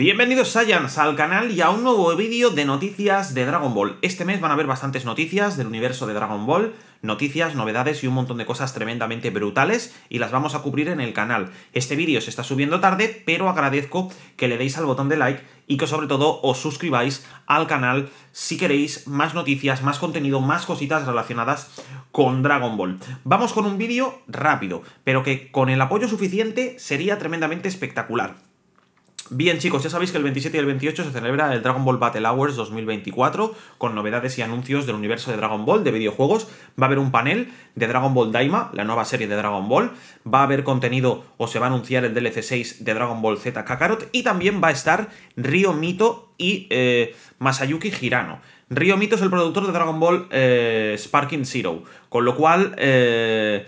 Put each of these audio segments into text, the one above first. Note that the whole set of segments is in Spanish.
Bienvenidos Saiyans al canal y a un nuevo vídeo de noticias de Dragon Ball. Este mes van a haber bastantes noticias del universo de Dragon Ball, noticias, novedades y un montón de cosas tremendamente brutales y las vamos a cubrir en el canal. Este vídeo se está subiendo tarde, pero agradezco que le deis al botón de like y que sobre todo os suscribáis al canal si queréis más noticias, más contenido, más cositas relacionadas con Dragon Ball. Vamos con un vídeo rápido, pero que con el apoyo suficiente sería tremendamente espectacular. Bien chicos, ya sabéis que el 27 y el 28 se celebra el Dragon Ball Battle Hours 2024 con novedades y anuncios del universo de Dragon Ball, de videojuegos. Va a haber un panel de Dragon Ball Daima, la nueva serie de Dragon Ball. Va a haber contenido o se va a anunciar el DLC 6 de Dragon Ball Z Kakarot y también va a estar Ryo Mito y eh, Masayuki Hirano. Ryo Mito es el productor de Dragon Ball eh, Sparking Zero, con lo cual... Eh,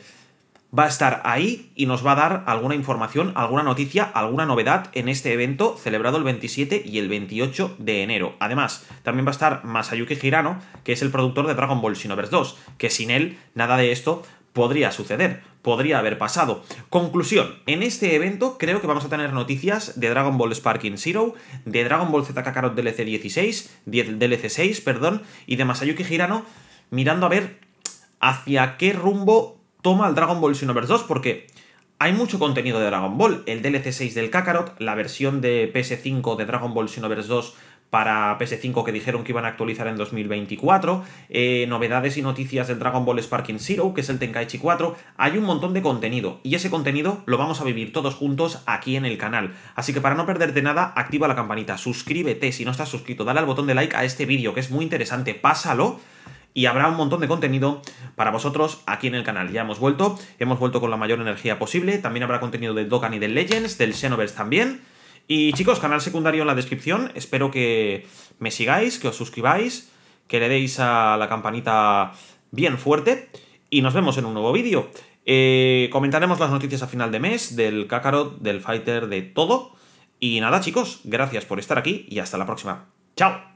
va a estar ahí y nos va a dar alguna información, alguna noticia, alguna novedad en este evento celebrado el 27 y el 28 de enero. Además, también va a estar Masayuki Hirano, que es el productor de Dragon Ball Xenoverse 2, que sin él nada de esto podría suceder, podría haber pasado. Conclusión, en este evento creo que vamos a tener noticias de Dragon Ball Sparking Zero, de Dragon Ball Z Kakarot DLC 16, DLC 6, perdón, y de Masayuki Hirano, mirando a ver hacia qué rumbo toma al Dragon Ball Xenoverse 2 porque hay mucho contenido de Dragon Ball. El DLC 6 del Kakarot, la versión de PS5 de Dragon Ball Xenoverse 2 para PS5 que dijeron que iban a actualizar en 2024, eh, novedades y noticias del Dragon Ball Sparking Zero, que es el Tenkaichi 4, hay un montón de contenido, y ese contenido lo vamos a vivir todos juntos aquí en el canal. Así que para no perderte nada, activa la campanita, suscríbete si no estás suscrito, dale al botón de like a este vídeo, que es muy interesante, pásalo, y habrá un montón de contenido para vosotros aquí en el canal. Ya hemos vuelto, hemos vuelto con la mayor energía posible, también habrá contenido de Dokkan y de Legends, del Xenoverse también. Y chicos, canal secundario en la descripción, espero que me sigáis, que os suscribáis, que le deis a la campanita bien fuerte y nos vemos en un nuevo vídeo. Eh, comentaremos las noticias a final de mes del Kakarot, del Fighter, de todo. Y nada chicos, gracias por estar aquí y hasta la próxima. ¡Chao!